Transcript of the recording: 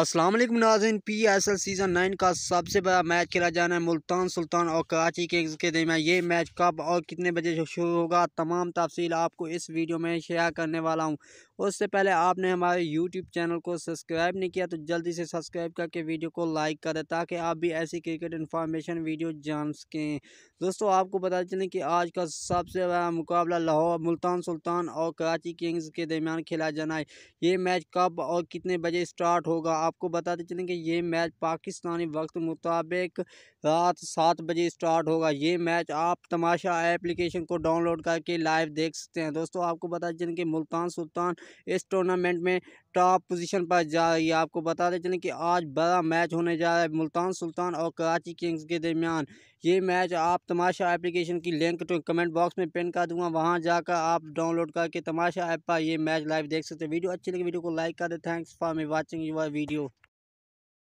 असलम नाजिन P S L season nine का सबसे बड़ा मैच खेला जाना है मुल्तान सुल्तान और कराची किंग्स के में ये मैच कब और कितने बजे शुरू होगा तमाम तफसील आपको इस वीडियो में शेयर करने वाला हूँ उससे पहले आपने हमारे यूट्यूब चैनल को सब्सक्राइब नहीं किया तो जल्दी से सब्सक्राइब करके वीडियो को लाइक करें ताकि आप भी ऐसी क्रिकेट इन्फॉर्मेशन वीडियो जान सकें दोस्तों आपको बता चलें कि आज का सबसे बड़ा मुकाबला लाहौर मुल्तान सुल्तान और कराची किंग्स के दरमियान खेला जाना है ये मैच कब और कितने बजे स्टार्ट होगा आपको बताते चलें कि ये मैच पाकिस्तानी वक्त मुताबिक रात सात बजे स्टार्ट होगा ये मैच आप तमाशा एप्लीकेशन को डाउनलोड करके लाइव देख सकते हैं दोस्तों आपको बताते चलें कि मुल्तान सुल्तान इस टूर्नामेंट में टॉप पोजीशन पर जा रही है आपको बताते चलें कि आज बड़ा मैच होने जा रहा है मुल्तान सुल्तान और कराची किंग्स के दरमियान ये मैच आप तमाशा एप्लीकेशन की लिंक तो कमेंट बॉक्स में पिन कर दूंगा वहां जाकर आप डाउनलोड करके तमाशा ऐप पर ये मैच लाइव देख सकते हैं वीडियो अच्छी लगी वीडियो को लाइक कर दे thanks for me watching your video